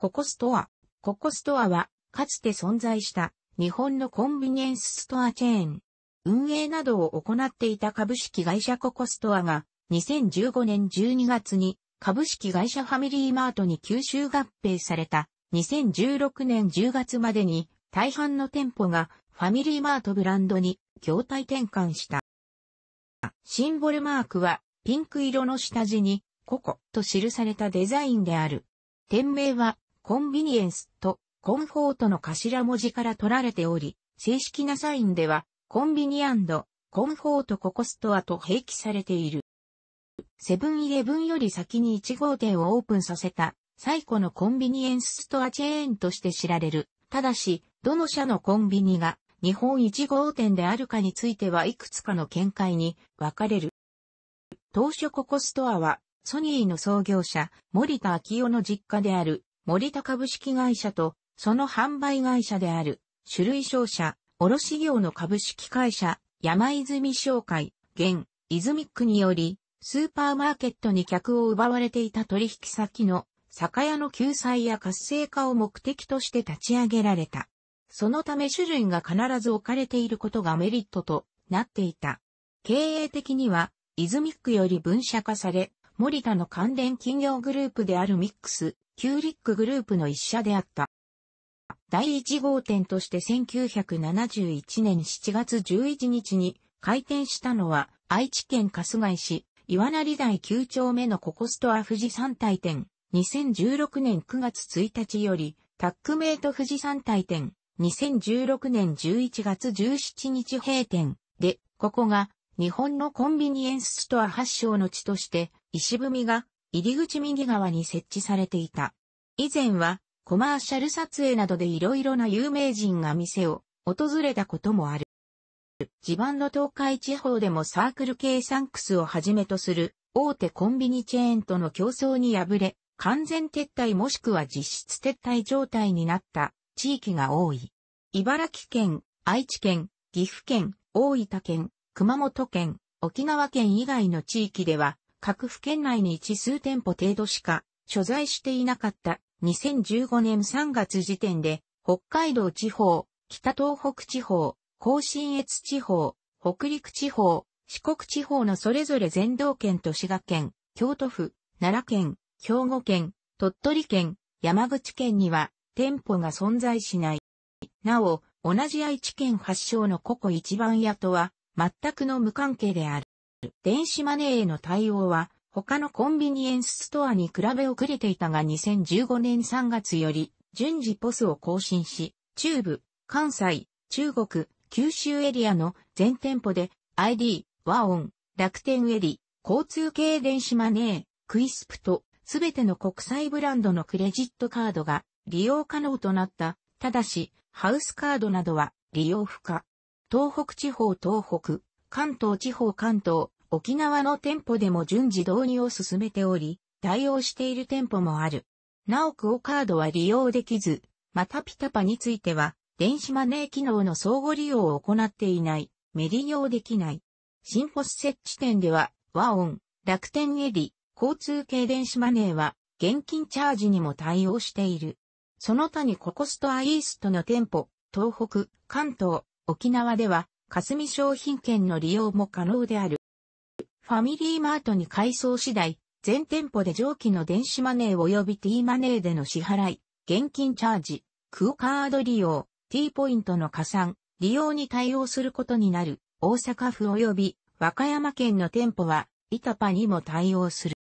ココストア。ココストアは、かつて存在した日本のコンビニエンスストアチェーン。運営などを行っていた株式会社ココストアが、2015年12月に株式会社ファミリーマートに吸収合併された2016年10月までに大半の店舗がファミリーマートブランドに業態転換した。シンボルマークはピンク色の下地にココと記されたデザインである。店名はコンビニエンスとコンフォートの頭文字から取られており、正式なサインでは、コンビニコンフォートココストアと併記されている。セブンイレブンより先に1号店をオープンさせた、最古のコンビニエンスストアチェーンとして知られる。ただし、どの社のコンビニが日本1号店であるかについてはいくつかの見解に分かれる。当初ココストアは、ソニーの創業者、森田昭夫の実家である森田株式会社と、その販売会社である、種類商社、卸業の株式会社、山泉商会、現、イズミックにより、スーパーマーケットに客を奪われていた取引先の酒屋の救済や活性化を目的として立ち上げられた。そのため種類が必ず置かれていることがメリットとなっていた。経営的には、イズミックより分社化され、森田の関連企業グループであるミックス、キューリックグループの一社であった。第1号店として1971年7月11日に開店したのは愛知県春日井市岩成台9丁目のココストア富士山体店2016年9月1日よりタックメイト富士山体店2016年11月17日閉店でここが日本のコンビニエンスストア発祥の地として石踏みが入り口右側に設置されていた。以前は、コマーシャル撮影などで色々な有名人が店を訪れたこともある。地盤の東海地方でもサークル系サンクスをはじめとする大手コンビニチェーンとの競争に敗れ、完全撤退もしくは実質撤退状態になった地域が多い。茨城県、愛知県、岐阜県、大分県、熊本県、沖縄県以外の地域では各府県内に一数店舗程度しか所在していなかった2015年3月時点で北海道地方、北東北地方、甲信越地方、北陸地方、四国地方のそれぞれ全道県と滋賀県、京都府、奈良県、兵庫県、鳥取県、山口県には店舗が存在しない。なお、同じ愛知県発祥のココ一番屋とは全くの無関係である。電子マネーへの対応は、他のコンビニエンスストアに比べ遅れていたが2015年3月より、順次ポスを更新し、中部、関西、中国、九州エリアの全店舗で ID、和音、楽天ウデリ、交通系電子マネー、クイスプとすべての国際ブランドのクレジットカードが利用可能となった。ただし、ハウスカードなどは利用不可。東北地方東北、関東地方関東、沖縄の店舗でも順次導入を進めており、対応している店舗もある。なおクオカードは利用できず、またピタパについては、電子マネー機能の相互利用を行っていない、未利用できない。新ポス設置店では、和音、楽天エディ、交通系電子マネーは、現金チャージにも対応している。その他にココストアイーストの店舗、東北、関東、沖縄では、霞商品券の利用も可能である。ファミリーマートに改装次第、全店舗で上記の電子マネー及び T マネーでの支払い、現金チャージ、クオカード利用、T ポイントの加算、利用に対応することになる、大阪府及び和歌山県の店舗は、イタパにも対応する。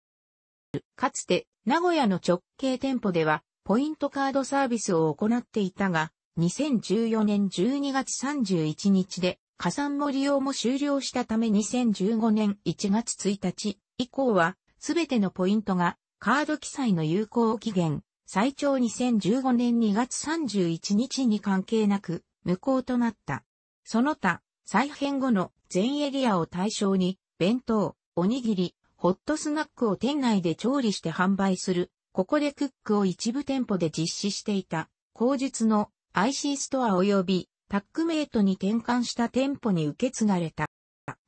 かつて、名古屋の直系店舗では、ポイントカードサービスを行っていたが、2014年12月31日で、加算も利用も終了したため2015年1月1日以降は、すべてのポイントがカード記載の有効期限、最長2015年2月31日に関係なく無効となった。その他、再編後の全エリアを対象に、弁当、おにぎり、ホットスナックを店内で調理して販売する、ここでクックを一部店舗で実施していた、工術の IC ストア及びタックメイトに転換した店舗に受け継がれた。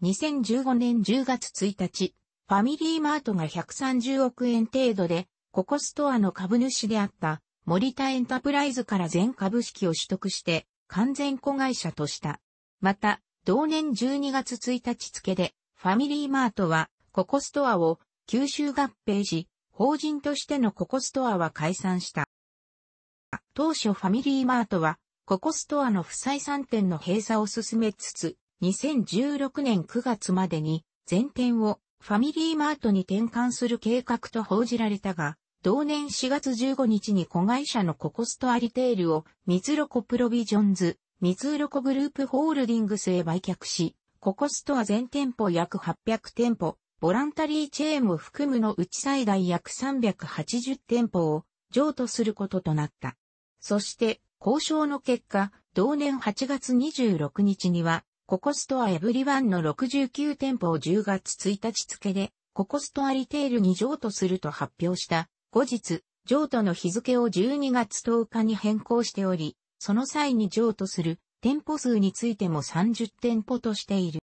2015年10月1日、ファミリーマートが130億円程度で、ココストアの株主であった森田エンタプライズから全株式を取得して完全子会社とした。また、同年12月1日付でファミリーマートはココストアを吸収合併し、法人としてのココストアは解散した。当初ファミリーマートはココストアの不採算店の閉鎖を進めつつ、2016年9月までに全店をファミリーマートに転換する計画と報じられたが、同年4月15日に子会社のココストアリテールをミツロコプロビジョンズ、ミツロコグループホールディングスへ売却し、ココストア全店舗約800店舗、ボランタリーチェーンを含むのうち最大約380店舗を譲渡することとなった。そして、交渉の結果、同年8月26日には、ココストアエブリワンの69店舗を10月1日付で、ココストアリテールに譲渡すると発表した。後日、譲渡の日付を12月10日に変更しており、その際に譲渡する店舗数についても30店舗としている。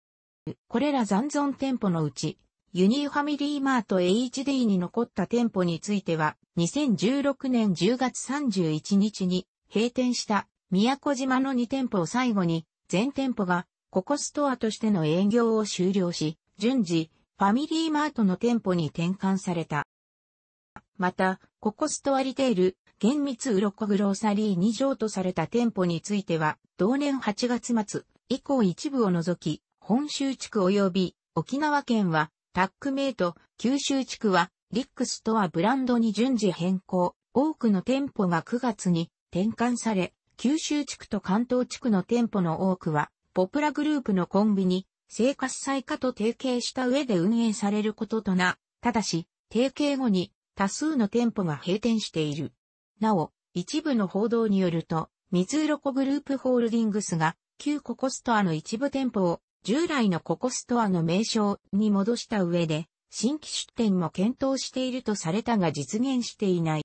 これら残存店舗のうち、ユニーファミリーマート HD に残った店舗については、2016年10月31日に閉店した宮古島の2店舗を最後に、全店舗がココストアとしての営業を終了し、順次、ファミリーマートの店舗に転換された。また、ココストアリテール、厳密うろこグローサリー2畳とされた店舗については、同年8月末以降一部を除き、本州地区及び沖縄県はタックメイト、九州地区はリックスとはブランドに順次変更。多くの店舗が9月に転換され、九州地区と関東地区の店舗の多くは、ポプラグループのコンビニ、生活再課と提携した上で運営されることとな、ただし、提携後に多数の店舗が閉店している。なお、一部の報道によると、ミズーロコグループホールディングスが、旧ココストアの一部店舗を、従来のココストアの名称に戻した上で、新規出店も検討しているとされたが実現していない。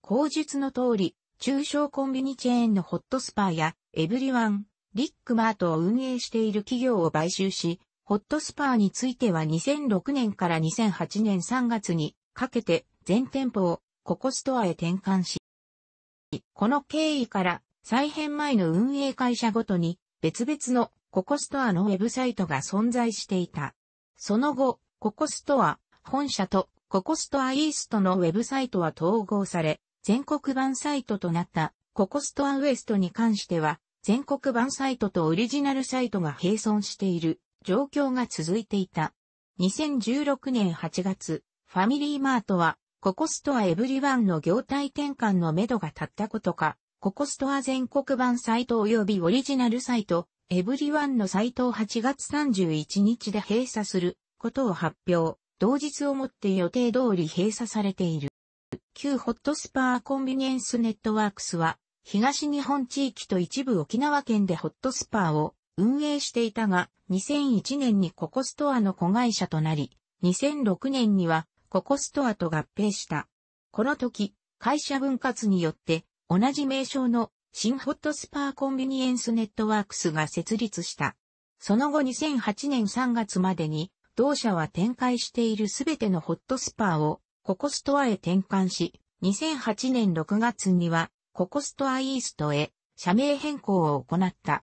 口述の通り、中小コンビニチェーンのホットスパーやエブリワン、リックマートを運営している企業を買収し、ホットスパーについては2006年から2008年3月にかけて全店舗をココストアへ転換し、この経緯から再編前の運営会社ごとに別々のココストアのウェブサイトが存在していた。その後、ココストア本社とココストアイーストのウェブサイトは統合され、全国版サイトとなったココストアウエストに関しては、全国版サイトとオリジナルサイトが並存している状況が続いていた。2016年8月、ファミリーマートは、ココストアエブリワンの業態転換のめどが立ったことか、ココストア全国版サイト及びオリジナルサイト、エブリワンのサイトを8月31日で閉鎖することを発表。同日をもって予定通り閉鎖されている。旧ホットスパーコンビニエンスネットワークスは、東日本地域と一部沖縄県でホットスパーを運営していたが、2001年にココストアの子会社となり、2006年にはココストアと合併した。この時、会社分割によって、同じ名称の新ホットスパーコンビニエンスネットワークスが設立した。その後2008年3月までに、同社は展開しているすべてのホットスパーをココストアへ転換し、2008年6月には、ココストアイーストへ社名変更を行った。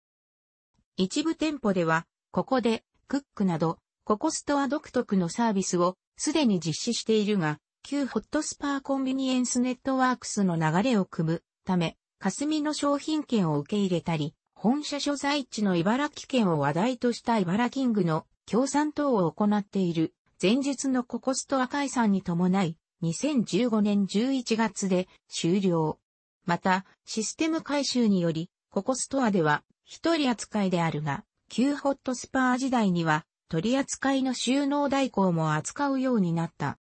一部店舗では、ここで、クックなど、ココストア独特のサービスをすでに実施しているが、旧ホットスパーコンビニエンスネットワークスの流れを組むため、霞の商品券を受け入れたり、本社所在地の茨城県を話題とした茨キングの共産党を行っている前述のココストア解散に伴い、2015年11月で終了。また、システム改修により、ココストアでは一人扱いであるが、旧ホットスパー時代には取扱いの収納代行も扱うようになった。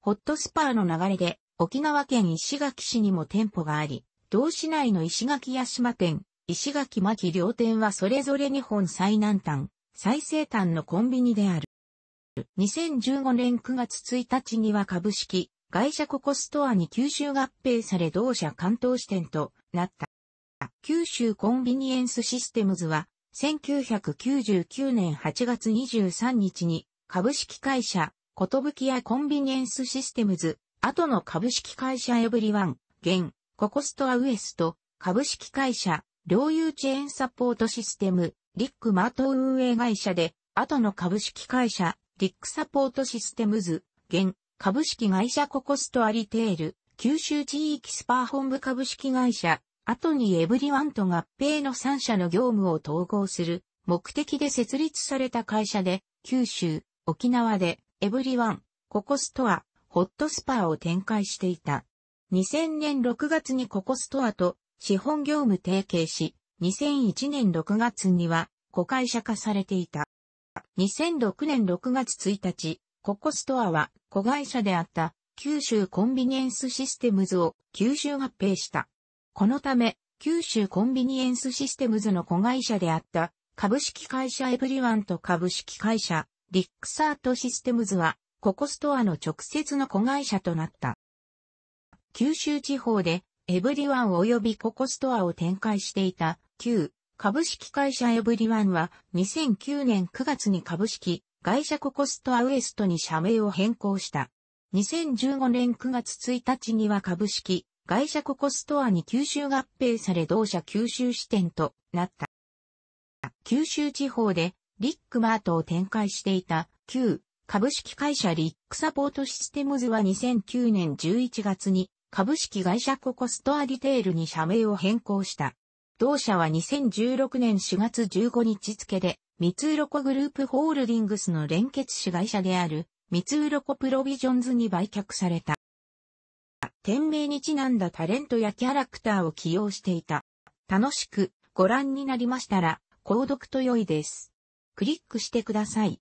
ホットスパーの流れで沖縄県石垣市にも店舗があり、同市内の石垣屋島店、石垣牧両店はそれぞれ日本最南端、最西端のコンビニである。2015年9月1日には株式会社ココストアに九州合併され同社関東支店となった。九州コンビニエンスシステムズは1999年8月23日に株式会社ことぶきやコンビニエンスシステムズ後の株式会社エブリワン現ココストアウエスト株式会社領有チェーンサポートシステムリックマート運営会社で後の株式会社リックサポートシステムズ、現、株式会社ココストアリテール、九州地域スパー本部株式会社、後にエブリワンと合併の3社の業務を統合する目的で設立された会社で、九州、沖縄でエブリワン、ココストア、ホットスパーを展開していた。2000年6月にココストアと資本業務提携し、2001年6月には子会社化されていた。2006年6月1日、ココストアは子会社であった九州コンビニエンスシステムズを吸収合併した。このため、九州コンビニエンスシステムズの子会社であった株式会社エブリワンと株式会社リックサートシステムズはココストアの直接の子会社となった。九州地方でエブリワン及びココストアを展開していた旧株式会社エブリワンは2009年9月に株式会社ココストアウエストに社名を変更した。2015年9月1日には株式会社ココストアに吸収合併され同社吸収支店となった。九州地方でリックマートを展開していた旧株式会社リックサポートシステムズは2009年11月に株式会社ココストアリテールに社名を変更した。同社は2016年4月15日付で、三つうろこグループホールディングスの連結子会社である、三つうろこプロビジョンズに売却された。店名にちなんだタレントやキャラクターを起用していた。楽しくご覧になりましたら、購読と良いです。クリックしてください。